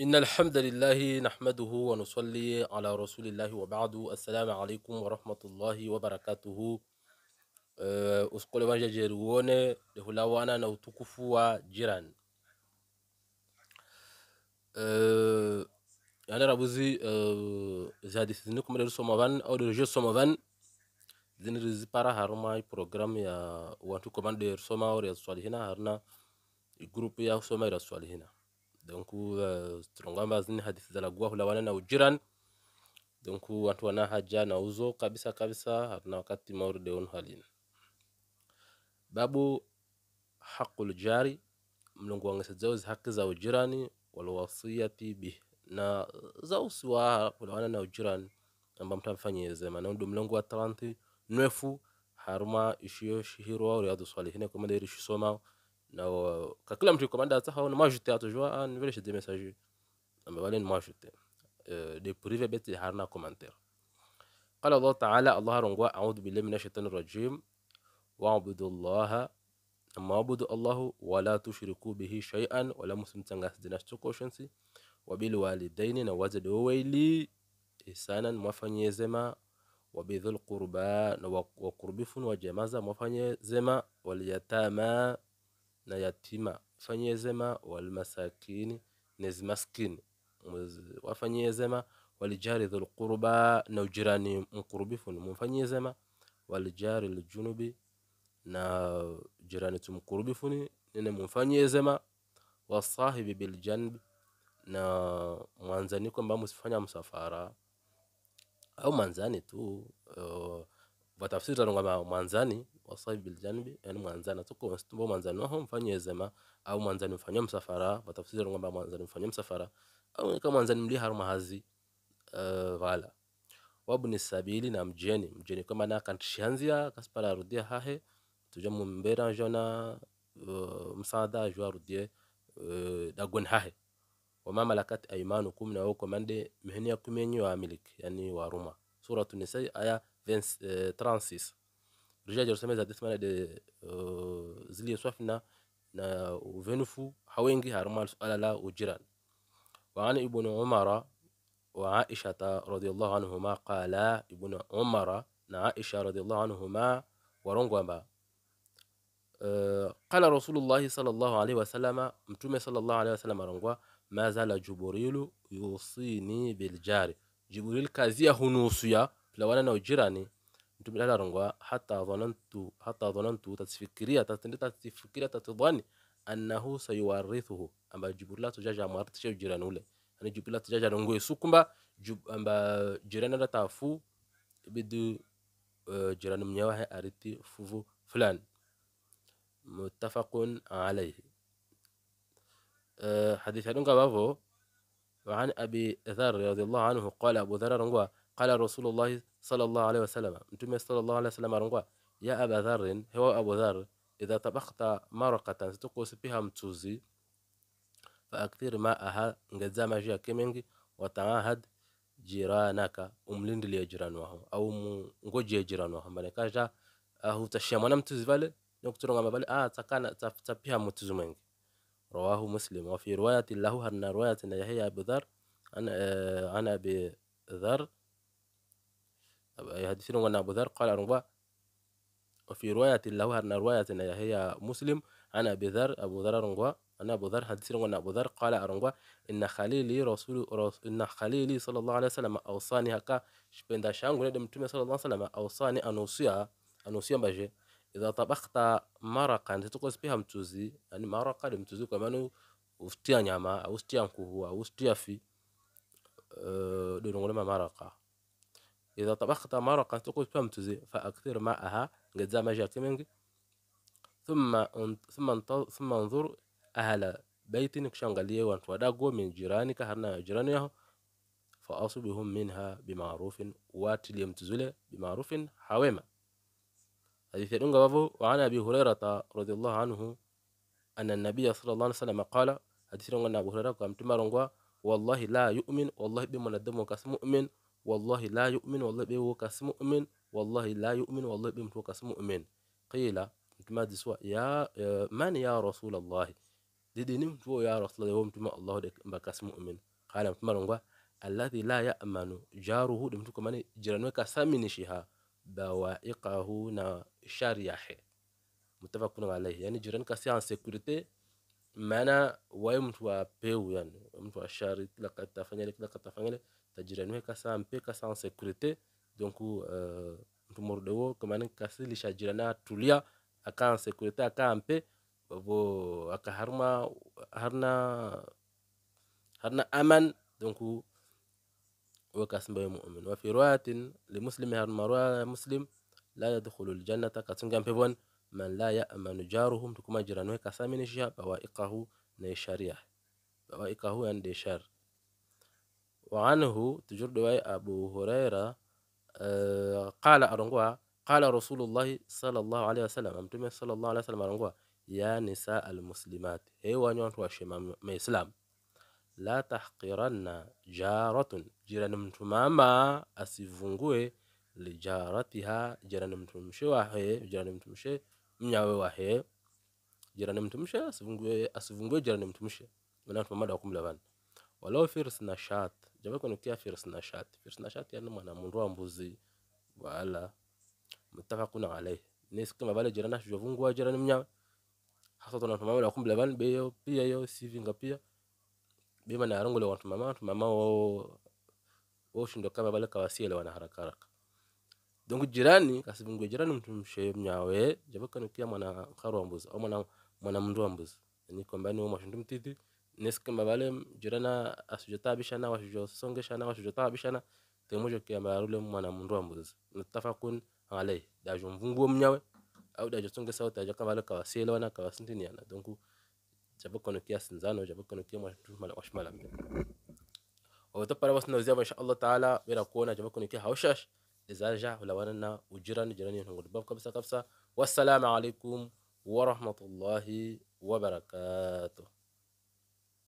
إن الحمد لله نحمده ونصلي على رسول الله وبعد السلام عليكم ورحمة الله وبركاته uskole wanje jeruwone de hulawana na utukufu wa jirani yani rabuzi zihadithini kumre somavan au reje somavan zini rizi para haruma program ya wantu komando ya soma au ya swalihina harna group ya soma ya swalihina donc euh, tulongamba zini hadithi za lagua hulawana na ujiran donc watu wana haja na uzo kabisa kabisa, hatuna wakati mauride onu halina babu haqul jari mlungu wangesajauzi haki za ujirani walwasiyati bi na zausi wa hulawana na ujirani amba mtu amfanyie zema na ndu mlungu wa talanti nwefu haruma ishiyo wa riadhu salihine kama deri shisoma لو ككلام تيو كمان صح ما جوتي اتو جوا ان فيليش دي ميساج اما بالين ما جوتي آه، دي بريفي بيت هارنا كومنتير قال الله تعالى الله رنجوا اعوذ بالله من الشيطان الرجيم واعبدوا الله اما اعبدوا الله ولا تشركوا به شيئا ولا مسلم تنغاس ديناش تكوشنسي وبالوالدين نوازد ويلي إحسانا mwafanye zema wabidhul qurba na wakurbifu na wajamaza mwafanye na yatima, fanyezema walmasakini nezmaskini, wafanyezema walijari dhulqurba, na ujirani mkurubifu ni mumfanyezema, walijari ljunubi, na jirani tumkurubifu ni nene mumfanyezema, wasahibi biljanbi, na mwanzani kwamba msifanya msafara au mwanzani tu uh, batafsiri talungama mwanzani wasai biljanbi yani mwanzani atuko mbo mwanzani waho mfanye zema au mwanzani mfanye msafara batafsiri talungama mwanzani mfanye msafara au kama mwanzani mli haru mahazi uh, eh, ghala wabni sabili na mjeni mjeni kwa maana kantishanzia kaspala rudia hahe tuja mumbera jona uh, msaada jwa arudie uh, eh, dagon hahe wa mama malakat aimanukum na wako mande mihenia kumenyi wa amilik yani waruma suratu nisai aya فينس آه، ترانسيس جرس ميزا هاد ثمانية دي آه، زلي صوفنا نا وفينفو حوينجي هرمال سؤالا وجيران وعن ابن عمر وعائشة رضي الله عنهما قال ابن عمر عائشة رضي الله عنهما ورنقوما آه، قال رسول الله صلى الله عليه وسلم متوم صلى الله عليه وسلم رنقوا ما زال جبريل يوصيني بالجار جبريل كازيه نوصيه لو انا وجيراني نتم لا رنغوا حتى ظننت حتى ظننت تتفكريا تتفكريا تتظن أنه سيورثه أما جبر جبرلا تجاجا مرت شو جيران ولا أنا جبر جبرلا تجاجا رنغوا يسوكمبا جب أما جيران لا تافو بدو آه، جيران من يواه أريتي فوفو فلان متفق عليه آه، حديث رنغوا وعن أبي ذر رضي الله عنه قال أبو ذر رنغوا qala rasulullahi sallallahu alaihi wasallam mtume sallallahu alaihi wasallam arongwa ya aba dharrin hewa abu dhar idha tabakhta maraqatan situkusipiha mtuzi faakthir maaha ngeza maji yake mengi wataahad jiranaka umlindilie jirani waho au mngojie jirani waho mbanekaja ahutashia mwana mtuzi vale nokuturongamba vale ah takana tapiha mtuzi mwengi رواه مسلم وفي رواية له أن رواية يحيى أبو ذر عن عن أبي ذر يحدثون أن أبو ذر قال أنه وفي رواية له أن رواية هي مسلم أنا أبو ذر أبو ذر أنه أنا أبو ذر حدثنا أن أبو ذر قال أرنغوا إن خليلي رسول, رس إن خليلي صلى الله عليه وسلم أوصاني هكا داشان شانغو دم تومي صلى الله عليه وسلم أوصاني أنوصيا أنوصيا مجي بجي إذا طبخت مرقا تتقص بها متوزي يعني مرقا متوزي كمان وفتيا نعمة أو فتيا نكوهو أو فتيا في أه دون مرقا إذا طبخت مرقا تقول تمتزي فأكثر ماءها قد ما جاءت منك ثم ثم ثم انظر أهل بيتك شنغلية وانت وداقو من جيرانك هرنا جيرانيه فأصبهم منها بمعروف واتليم تزولي بمعروف حويمة حديث دونغا وعن أبي هريرة رضي الله عنه أن النبي صلى الله عليه وسلم قال حديث دونغا أبو هريرة قام والله لا يؤمن والله بمن الدم كاسم مؤمن والله لا يؤمن والله كاس مؤمن والله لا يؤمن والله كاس مؤمن قيل ما سوا يا من يا رسول الله دي نمتو يا رسول الله تما الله بكس مؤمن قال متما الذي لا يأمن جاره دمتو كمان جيرانو كاسامي نشيها بوائقه نا شريحه متفق عليه يعني جيران كاسي عن سيكوريتي مانا waye بيو يعني peu yani mtu wa shari kila tajira nwe kasa mpe kasa en sécurité donc euh, mtu mordewo kamani kasi lishajira na tulia aka en sécurité aka mpe bo aka harma harna harna aman donc وكاس مبي مؤمن وفي رواية لمسلم هرما رواية مسلم لا يدخل الجنة كاتنغام بيبون من لا يأمن جارهم تكما جيرانوه كاسامين شيا بوائقه نيشاريا بوائقه عند شار وعنه تجرد أبو هريرة آه، قال أرنقوا قال رسول الله صلى الله عليه وسلم أمتم صلى الله عليه وسلم أرنقوا يا نساء المسلمات هي وانيون تواشي ما إسلام لا تحقرن جارة جيران متماما أسيفونغوي lijaratiha jirani mtu واحي جيران jirani mtu mshe mnyawe wahe jirani mtu mshe asivungue asivungue jirani mtu mshe maana tumamada wakumla bana walau firs na shat Jamaa kunukia firs na shati. Firs na shati yani mwana mundu wa mbuzi. Wala. Mutaka kuna wale Nisi mabale vale jirana shujwa vungu wa jirani mnyawe. Hasa tunafamamu la kumbila vani beyo. Pia yo sivinga pia. Bima na arungu le watu mama. Watu mama wao. Wao shindo kama vale kawasile wana haraka haraka. Dongu jirani. Kasi vungu jirani mtu mshe mnyawe. Jamaa kunukia mwana karu wa mbuzi. Au mwana mwana mundu wa mbuzi. Yani kombani wa mwashindu mtiti. نسك بعلم جرنا أسجتا بشنا وشجو سونج شنا وشجتا بشنا تموجو كي ما لهم أنا من رومبوز نتفقون عليه دا جنبونغو منيوي أو دا جسونج سو تا جكما لك وسيلة أنا كواسنتني أنا دونكو جابو كنو كيا سنزانو جابو كنو كيا جابكو نكيا مشمال مشمال وتبقى وصلنا نوزيا ما شاء الله تعالى بيراكونا جابكو نكيا هوشاش إذا رجع ولو أننا وجيران جيراني نقول باب كبسة كبسة والسلام عليكم ورحمة الله وبركاته